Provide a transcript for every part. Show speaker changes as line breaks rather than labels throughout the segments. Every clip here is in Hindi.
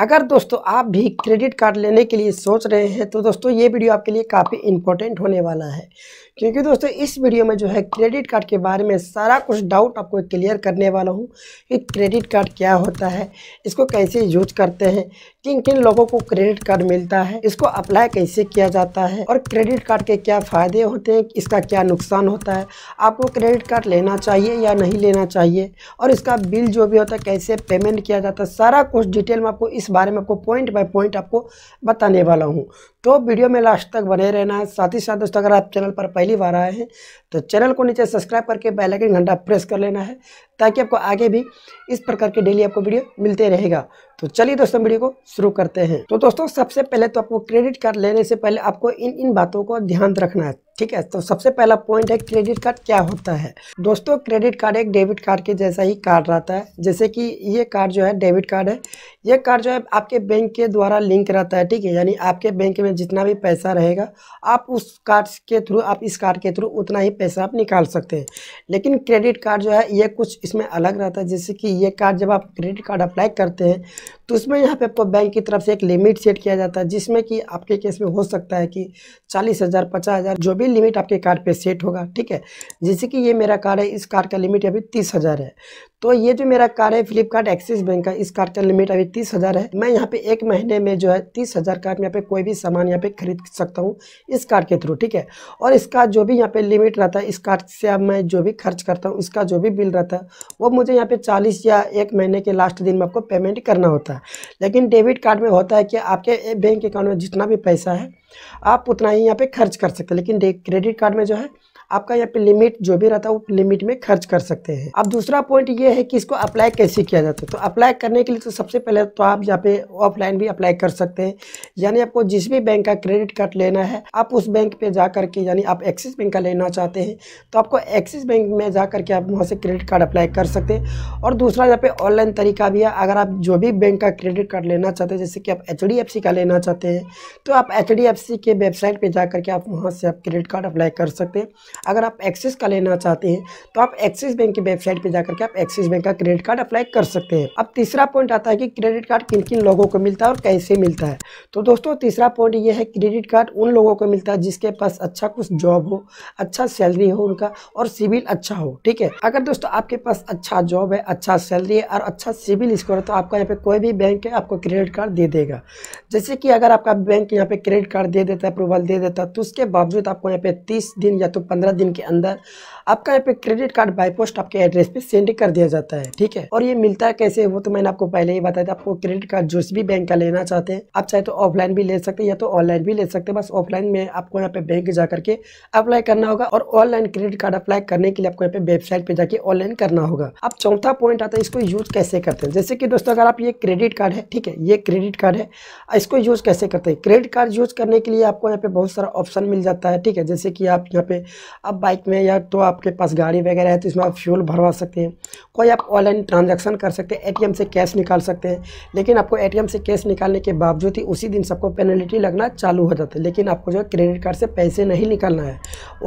अगर दोस्तों आप भी क्रेडिट कार्ड लेने के लिए सोच रहे हैं तो दोस्तों ये वीडियो आपके लिए काफ़ी इंपॉर्टेंट होने वाला है क्योंकि दोस्तों इस वीडियो में जो है क्रेडिट कार्ड के बारे में सारा कुछ डाउट आपको क्लियर करने वाला हूँ कि क्रेडिट कार्ड क्या होता है इसको कैसे यूज करते हैं किन किन लोगों को क्रेडिट कार्ड मिलता है इसको अप्लाई कैसे किया जाता है और क्रेडिट कार्ड के क्या फ़ायदे होते हैं इसका क्या नुकसान होता है आपको क्रेडिट कार्ड लेना चाहिए या नहीं लेना चाहिए और इसका बिल जो भी होता है कैसे पेमेंट किया जाता है सारा कुछ डिटेल में आपको इस बारे में आपको पॉइंट बाय पॉइंट आपको बताने वाला हूँ तो वीडियो में लास्ट तक बने रहना साथ ही साथ दोस्तों अगर आप चैनल पर पहली बार आए हैं तो चैनल को नीचे सब्सक्राइब करके बेल आइकन घंटा प्रेस कर लेना है ताकि आपको आगे भी इस प्रकार के डेली आपको वीडियो मिलते रहेगा तो चलिए दोस्तों वीडियो को शुरू करते हैं तो दोस्तों सबसे पहले तो आपको क्रेडिट कार्ड लेने से पहले आपको इन इन बातों को ध्यान रखना है ठीक है तो सबसे पहला पॉइंट है क्रेडिट कार्ड क्या होता है दोस्तों क्रेडिट कार्ड एक डेबिट कार्ड के जैसा ही कार्ड रहता है जैसे कि ये कार्ड जो है डेबिट कार्ड है ये कार्ड जो है आपके बैंक के द्वारा लिंक रहता है ठीक है यानी आपके बैंक में जितना भी पैसा रहेगा आप उस कार्ड के थ्रू आप इस कार्ड के थ्रू उतना ही पैसा आप निकाल सकते हैं लेकिन क्रेडिट कार्ड जो है ये कुछ इसमें अलग रहता है जैसे कि ये कार्ड जब आप क्रेडिट कार्ड अप्लाई करते हैं तो उसमें यहाँ पे बैंक की तरफ से एक लिमिट सेट किया जाता है जिसमें कि आपके केस में हो सकता है कि चालीस हज़ार पचास हज़ार जो भी लिमिट आपके कार्ड पे सेट होगा ठीक है जैसे कि ये मेरा कार्ड है इस कार्ड का लिमिट अभी तीस हज़ार है तो ये जो मेरा कार्ड है फ्लिपकार्ट एक्सिस बैंक का इस कार्ड का लिमिट अभी तीस हज़ार है मैं यहाँ पे एक महीने में जो है तीस हज़ार का यहाँ पे कोई भी सामान यहाँ पे खरीद सकता हूँ इस कार्ड के थ्रू ठीक है और इसका जो भी यहाँ पे लिमिट रहता है इस कार्ड से अब मैं जो भी खर्च करता हूँ इसका जो भी बिल रहता है वो मुझे यहाँ पर चालीस या एक महीने के लास्ट दिन में आपको पेमेंट करना होता है लेकिन डेबिट कार्ड में होता है कि आपके बैंक अकाउंट में जितना भी पैसा है आप उतना ही यहाँ पर खर्च कर सकते हैं लेकिन क्रेडिट कार्ड में जो है आपका यहाँ पे लिमिट जो भी रहता है वो लिमिट में खर्च कर सकते हैं अब दूसरा पॉइंट ये है कि इसको अप्लाई कैसे किया जाता है तो अप्लाई करने के लिए तो सबसे पहले तो आप यहाँ पे ऑफलाइन भी अप्लाई कर सकते हैं यानी आपको जिस भी बैंक का क्रेडिट कार्ड लेना है आप उस बैंक पे जा करके यानी आप एक्सिस बैंक का लेना चाहते हैं तो आपको एक्सिस बैंक में जा करके आप वहाँ से क्रेडिट कार्ड अप्लाई कर सकते हैं और दूसरा यहाँ पे ऑनलाइन तरीका भी है अगर आप जो भी बैंक का क्रेडिट कार्ड लेना चाहते हैं जैसे कि आप एच का लेना चाहते हैं तो आप एच के वेबसाइट पर जा करके आप वहाँ से आप क्रेडिट कार्ड अप्लाई कर सकते हैं अगर आप एक्सिस का लेना चाहते हैं तो आप एक्सिस बैंक की वेबसाइट पर जाकर के आप एक्सिस बैंक का क्रेडिट कार्ड अप्लाई कर सकते हैं अब तीसरा पॉइंट आता है कि क्रेडिट कार्ड किन किन लोगों को मिलता है और कैसे मिलता है तो दोस्तों तीसरा पॉइंट ये है क्रेडिट कार्ड उन लोगों को मिलता है जिसके पास अच्छा कुछ जॉब हो अच्छा सैलरी हो उनका और सिविल अच्छा हो ठीक है अगर दोस्तों आपके पास अच्छा जॉब है अच्छा सैलरी है और अच्छा सिविल स्कोर है तो आपका यहाँ पे कोई भी बैंक है आपको क्रेडिट कार्ड दे देगा जैसे कि अगर आपका बैंक यहाँ पे क्रेडिट कार्ड दे देता है अप्रूवल दे देता है तो उसके बावजूद आपको यहाँ पे तीस दिन या तो पंद्रह पंद्रह दिन के अंदर आपका यहाँ पे क्रेडिट कार्ड बाय पोस्ट आपके एड्रेस पे सेंड कर दिया जाता है ठीक है और ये मिलता है कैसे वो तो मैंने आपको पहले ही बताया था आपको क्रेडिट कार्ड जो भी बैंक का लेना चाहते हैं आप चाहे तो ऑफलाइन भी ले सकते हैं या तो ऑनलाइन भी ले सकते हैं बस ऑफलाइन में आपको यहाँ पे बैंक जा करके अप्लाई करना होगा और ऑनलाइन क्रेडिट कार्ड अप्लाई करने के लिए आपको यहाँ पे वेबसाइट पे जाके ऑनलाइन करना होगा अब चौथा पॉइंट आता है इसको यूज कैसे करते हैं जैसे कि दोस्तों अगर आप ये क्रेडिट कार्ड है ठीक है ये क्रेडिट कार्ड है इसको यूज कैसे करते हैं क्रेडिट कार्ड यूज करने के लिए आपको यहाँ पे बहुत सारा ऑप्शन मिल जाता है ठीक है जैसे कि आप यहाँ पे अब बाइक में या तो आपके पास गाड़ी वगैरह है तो इसमें आप फ्यूल भरवा सकते हैं कोई आप ऑनलाइन ट्रांजैक्शन कर सकते हैं एटीएम से कैश निकाल सकते हैं लेकिन आपको एटीएम से कैश निकालने के बावजूद ही उसी दिन सबको पेनल्टी लगना चालू हो जाता है लेकिन आपको जो है क्रेडिट कार्ड से पैसे नहीं निकालना है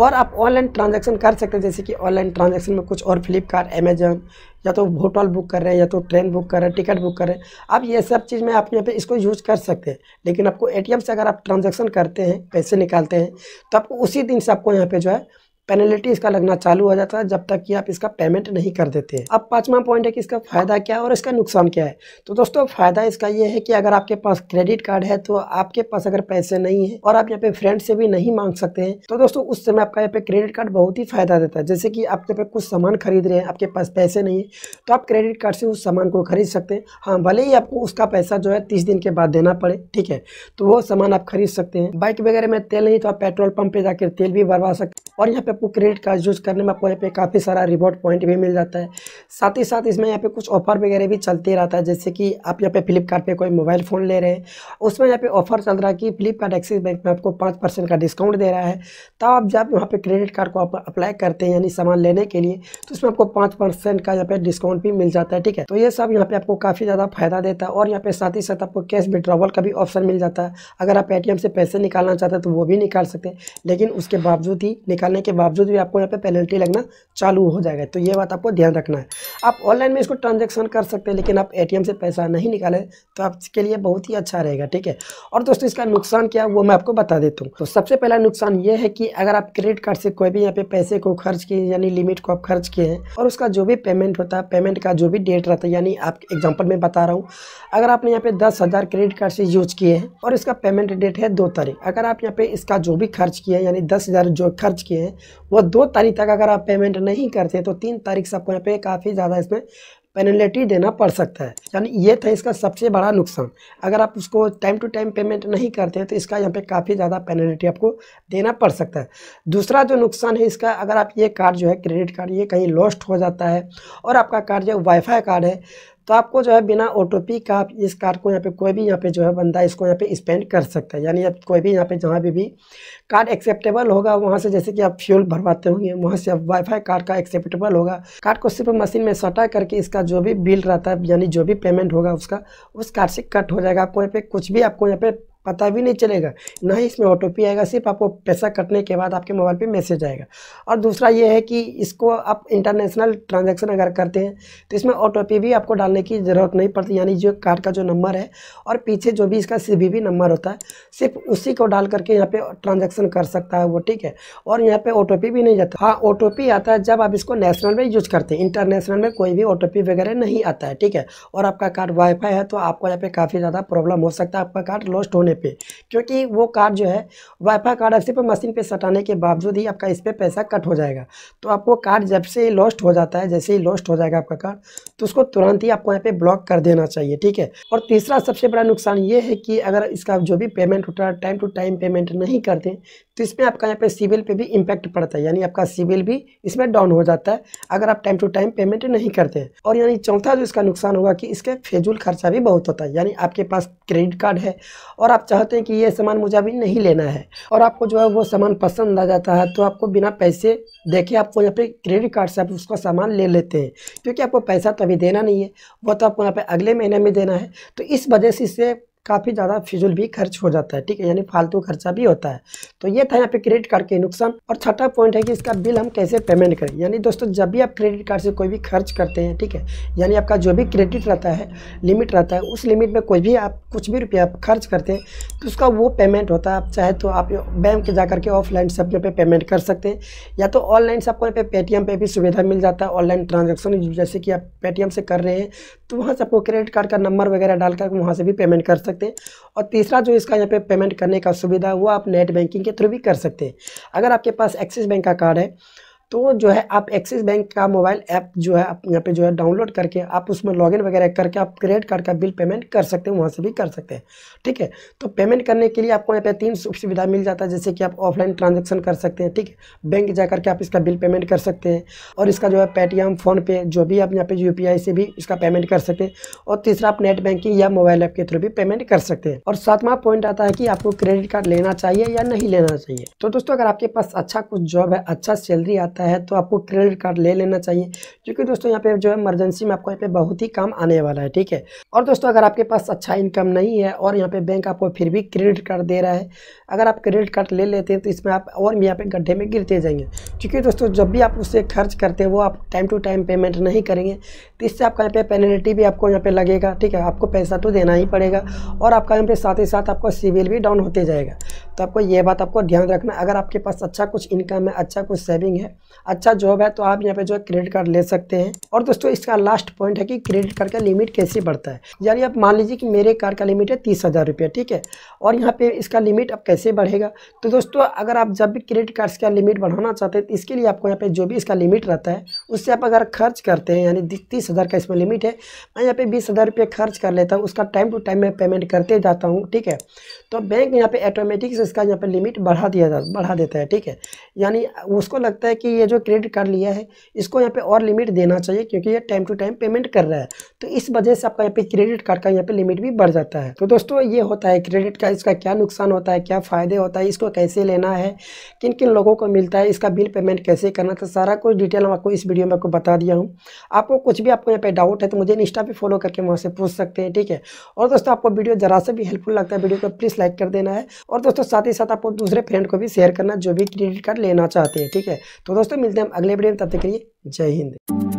और आप ऑनलाइन ट्रांजेक्शन कर सकते हैं जैसे कि ऑनलाइन ट्रांजेक्शन में कुछ और फ्लिपकार्ट अमेजन या तो होटल बुक कर रहे हैं या तो ट्रेन बुक कर रहे हैं टिकट बुक कर रहे हैं आप ये सब चीज़ में आप यहाँ पे इसको यूज़ कर सकते हैं लेकिन आपको एटीएम से अगर आप ट्रांजैक्शन करते हैं पैसे निकालते हैं तो आपको उसी दिन से आपको यहाँ पे जो है पेनल्टी इसका लगना चालू हो जाता है जब तक कि आप इसका पेमेंट नहीं कर देते अब पांचवा पॉइंट है कि इसका फ़ायदा क्या है और इसका नुकसान क्या है तो दोस्तों फ़ायदा इसका ये है कि अगर आपके पास क्रेडिट कार्ड है तो आपके पास अगर पैसे नहीं है और आप यहाँ पे फ्रेंड से भी नहीं मांग सकते हैं तो दोस्तों उस समय आपका यहाँ पे क्रेडिट कार्ड बहुत ही फ़ायदा देता है जैसे कि आप यहाँ पे कुछ सामान खरीद रहे हैं आपके पास पैसे नहीं है तो आप क्रेडिट कार्ड से उस सामान को खरीद सकते हैं हाँ भले ही आपको उसका पैसा जो है तीस दिन के बाद देना पड़े ठीक है तो वो सामान आप खरीद सकते हैं बाइक वगैरह में तेल नहीं तो आप पेट्रोल पंप पर जाकर तेल भी भरवा सकते और यहाँ पे आपको क्रेडिट कार्ड यूज़ करने में आपको यहाँ पे काफ़ी सारा रिवॉर्ड पॉइंट भी मिल जाता है साथ ही साथ इसमें यहाँ पे कुछ ऑफर वगैरह भी चलते रहता है जैसे कि आप यहाँ पे फ्लिपकार्ट पे कोई मोबाइल फ़ोन ले रहे हैं उसमें यहाँ पे ऑफर चल रहा है कि फ्लिपकार्ट एक्सिस बैंक में आपको पाँच परसेंट का डिस्काउंट दे रहा है तब तो आप जब वहाँ पर क्रेडिट कार्ड को आप अप्लाई करते हैं यानी सामान लेने के लिए तो उसमें आपको पाँच का यहाँ पर डिस्काउंट भी मिल जाता है ठीक है तो ये सब यहाँ पर आपको काफ़ी ज़्यादा फायदा देता है और यहाँ पर साथ ही साथ आपको कैश विड्रॉवल का भी ऑप्शन मिल जाता है अगर आप पेटीएम से पैसे निकालना चाहते हैं तो वो भी निकाल सकते हैं लेकिन उसके बावजूद ही निकालने के बाद बावजूद भी आपको यहाँ पे पेनल्टी लगना चालू हो जाएगा तो ये बात आपको ध्यान रखना है आप ऑनलाइन में इसको ट्रांजेक्शन कर सकते हैं लेकिन आप ए से पैसा नहीं निकालें तो आपके लिए बहुत ही अच्छा रहेगा ठीक है और दोस्तों इसका नुकसान क्या वो मैं आपको बता देता हूँ तो सबसे पहला नुकसान ये है कि अगर आप क्रेडिट कार्ड से कोई भी यहाँ पे पैसे को खर्च किए यानी लिमिट को आप खर्च किए हैं और उसका जो भी पेमेंट होता है पेमेंट का जो भी डेट रहता है यानी आप एग्जाम्पल में बता रहा हूँ अगर आपने यहाँ पे दस हज़ार क्रेडिट कार्ड से यूज किए हैं और इसका पेमेंट डेट है दो तारीख अगर आप यहाँ पे इसका जो भी खर्च किए हैं यानी दस हज़ार जो खर्च किए हैं वह दो तारीख तक अगर आप पेमेंट नहीं करते तो तीन तारीख से आपको यहाँ पे काफ़ी ज़्यादा इसमें पेनल्टी देना पड़ सकता है यानी ये था इसका सबसे बड़ा नुकसान अगर आप उसको टाइम टू टाइम पेमेंट नहीं करते तो इसका यहाँ पे काफ़ी ज़्यादा पेनल्टी आपको देना पड़ सकता है दूसरा जो नुकसान है इसका अगर आप ये कार्ड जो है क्रेडिट कार्ड ये कहीं लॉस्ट हो जाता है और आपका कार्ड जो वाईफाई कार्ड है तो आपको जो है बिना ओ का आप इस कार्ड को यहाँ पे कोई भी यहाँ पे जो है बंदा इसको यहाँ पे स्पेंड कर सकता है यानी आप कोई भी यहाँ पे जहाँ भी भी कार्ड एक्सेप्टेबल होगा वहाँ से जैसे कि आप फ्यूल भरवाते होंगे वहाँ से आप वाईफाई कार्ड का एक्सेप्टेबल होगा कार्ड को सिर्फ मशीन में सटा करके इसका जो भी बिल रहता है यानी जो भी पेमेंट होगा उसका उस कार्ड से कट हो जाएगा आपको यहाँ पे कुछ भी आपको यहाँ पे पता भी नहीं चलेगा ना ही इसमें ओ आएगा सिर्फ आपको पैसा कटने के बाद आपके मोबाइल पे मैसेज आएगा और दूसरा ये है कि इसको आप इंटरनेशनल ट्रांजैक्शन अगर करते हैं तो इसमें ओ भी आपको डालने की ज़रूरत नहीं पड़ती यानी जो कार्ड का जो नंबर है और पीछे जो भी इसका सी नंबर होता है सिर्फ उसी को डाल करके यहाँ पर ट्रांजेक्शन कर सकता है वो ठीक है और यहाँ पर ओ भी नहीं जाता हाँ ओ आता है जब आप इसको नेशनल में यूज करते हैं इंटरनेशनल में कोई भी ओ वगैरह नहीं आता है ठीक है और आपका कार्ड वाईफाई है तो आपको यहाँ पर काफ़ी ज़्यादा प्रॉब्लम हो सकता है आपका कार्ड लॉस्ट होने होने पे क्योंकि वो कार्ड जो है वाईफाई कार्ड आपसे पर मशीन पे सटाने के बावजूद ही आपका इस पर पैसा कट हो जाएगा तो आपको कार्ड जब से लॉस्ट हो जाता है जैसे ही लॉस्ट हो जाएगा आपका कार्ड तो उसको तुरंत ही आपको यहाँ पे ब्लॉक कर देना चाहिए ठीक है और तीसरा सबसे बड़ा नुकसान ये है कि अगर इसका जो भी पेमेंट होता है टाइम टू टाइम पेमेंट नहीं करते तो इसमें आपका यहाँ पे सिविल पे भी इम्पैक्ट पड़ता है यानी आपका सिविल भी इसमें डाउन हो जाता है अगर आप टाइम टू टाइम पेमेंट नहीं करते और यानी चौथा जो इसका नुकसान होगा कि इसके फेजूल खर्चा भी बहुत होता है यानी आपके पास क्रेडिट कार्ड है और आप चाहते हैं कि ये सामान मुझे अभी नहीं लेना है और आपको जो है वो सामान पसंद आ जाता है तो आपको बिना पैसे देखे आपको यहाँ पे क्रेडिट कार्ड से आप उसका सामान ले लेते हैं क्योंकि आपको पैसा तभी अभी देना नहीं है वो तो आपको यहाँ पे अगले महीने में देना है तो इस वजह से इससे काफ़ी ज़्यादा फिजूल भी खर्च हो जाता है ठीक है यानी फालतू खर्चा भी होता है तो ये था यहाँ पे क्रेडिट कार्ड के नुकसान और छठा पॉइंट है कि इसका बिल हम कैसे पेमेंट करें यानी दोस्तों जब भी आप क्रेडिट कार्ड से कोई भी खर्च करते हैं ठीक है यानी आपका जो भी क्रेडिट रहता है लिमिट रहता है उस लिमिट में कोई भी आप कुछ भी रुपया खर्च करते हैं तो उसका वो पेमेंट होता है आप चाहे तो आप बैंक जा करके ऑफलाइन से अपने पे पेमेंट कर सकते हैं या तो ऑनलाइन से आपको पे पेटीएम पे भी सुविधा मिल जाता है ऑनलाइन ट्रांजेक्शन जैसे कि आप पेटीएम से कर रहे हैं तो वहाँ से आपको क्रेडिट कार्ड का नंबर वगैरह डालकर वहाँ से भी पेमेंट कर सकते सकते हैं और तीसरा जो इसका यहाँ पे पेमेंट करने का सुविधा है वो आप नेट बैंकिंग के थ्रू भी कर सकते हैं अगर आपके पास एक्सिस बैंक का कार्ड है तो जो है आप एक्सिस बैंक का मोबाइल ऐप जो है आप यहाँ पे जो है डाउनलोड करके आप उसमें लॉगिन वगैरह करके आप क्रेडिट कार्ड का बिल पेमेंट कर सकते हैं वहाँ से भी कर सकते हैं ठीक है तो पेमेंट करने के लिए आपको यहाँ पे तीन सुविधा मिल जाता है जैसे कि आप ऑफलाइन ट्रांजेक्शन कर सकते हैं ठीक है बैंक जा करके आप इसका बिल पेमेंट कर सकते हैं और इसका जो है पेटीएम फ़ोनपे जो भी आप यहाँ पे यू से भी इसका पेमेंट कर सकते हैं और तीसरा आप नेट बैंकिंग या मोबाइल ऐप के थ्रू भी पेमेंट कर सकते हैं और सातवां पॉइंट आता है कि आपको क्रेडिट कार्ड लेना चाहिए या नहीं लेना चाहिए तो दोस्तों अगर आपके पास अच्छा कुछ जॉब है अच्छा सैलरी आता है रखा है तो आपको क्रेडिट कार्ड ले लेना चाहिए क्योंकि दोस्तों यहाँ पे जो है इमरजेंसी में आपको यहाँ पे बहुत ही काम आने वाला है ठीक है और दोस्तों अगर आपके पास अच्छा इनकम नहीं है और यहाँ पे बैंक आपको फिर भी क्रेडिट कार्ड दे रहा है अगर आप क्रेडिट कार्ड ले लेते हैं तो इसमें आप और भी यहाँ पे गड्ढे में गिरते जाएंगे क्योंकि दोस्तों जब भी आप उससे खर्च करते हैं वो आप टाइम टू टाइम पेमेंट नहीं करेंगे तो इससे आपका यहाँ पे पेनल्टी भी आपको यहाँ पे लगेगा ठीक है आपको पैसा तो देना ही पड़ेगा और आपका यहाँ पे साथ ही साथ आपका सिविल भी डाउन होते जाएगा तो आपको ये बात आपको ध्यान रखना अगर आपके पास अच्छा कुछ इनकम है अच्छा कुछ सेविंग है अच्छा जॉब है तो आप यहाँ पे जो है क्रेडिट कार्ड ले सकते हैं और दोस्तों इसका लास्ट पॉइंट है कि क्रेडिट कार्ड का लिमिट कैसे बढ़ता है यानी आप मान लीजिए कि मेरे कार्ड का लिमिट है तीस हज़ार रुपया ठीक है और यहाँ पे इसका लिमिट अब कैसे बढ़ेगा तो दोस्तों अगर आप जब भी क्रेडिट कार्ड का लिमिट बढ़ाना चाहते हैं तो इसके लिए आपको यहाँ पर जो भी इसका लिमिट रहता है उससे आप अगर खर्च करते हैं यानी तीस हज़ार का इसमें लिमिट है मैं यहाँ पे बीस हज़ार रुपये खर्च कर लेता हूँ उसका टाइम टू टाइम मैं पेमेंट करते जाता हूँ ठीक है तो बैंक यहाँ पे ऑटोमेटिक इसका यहाँ पर लिमिट बढ़ा दिया जा बढ़ा देता है ठीक है यानी उसको लगता है कि ये जो क्रेडिट कार्ड लिया है इसको यहाँ पे और लिमिट देना चाहिए क्योंकि ये टाइम टू टाइम पेमेंट कर रहा है तो इस वजह से आपका यहाँ पे क्रेडिट कार्ड का यहाँ पे लिमिट भी बढ़ जाता है तो दोस्तों ये होता है क्रेडिट कार्ड इसका क्या नुकसान होता है क्या फ़ायदे होता है इसको कैसे लेना है किन किन लोगों को मिलता है इसका बिल पेमेंट कैसे करना था तो सारा कुछ डिटेल हम आपको इस वीडियो में आपको बता दिया हूँ आपको कुछ भी आपको यहाँ पर डाउट है तो मुझे इंस्टा पर फॉलो करके वहाँ से पूछ सकते हैं ठीक है और दोस्तों आपको वीडियो जरा से भी हेल्पफुल लगता है वीडियो को प्लीज़ लाइक कर देना है और दोस्तों साथ ही साथ आप दूसरे फ्रेंड को भी शेयर करना जो भी क्रेडिट कार्ड लेना चाहते हैं ठीक है तो दोस्तों मिलते हैं हम अगले वीडियो में तब तक के लिए जय हिंद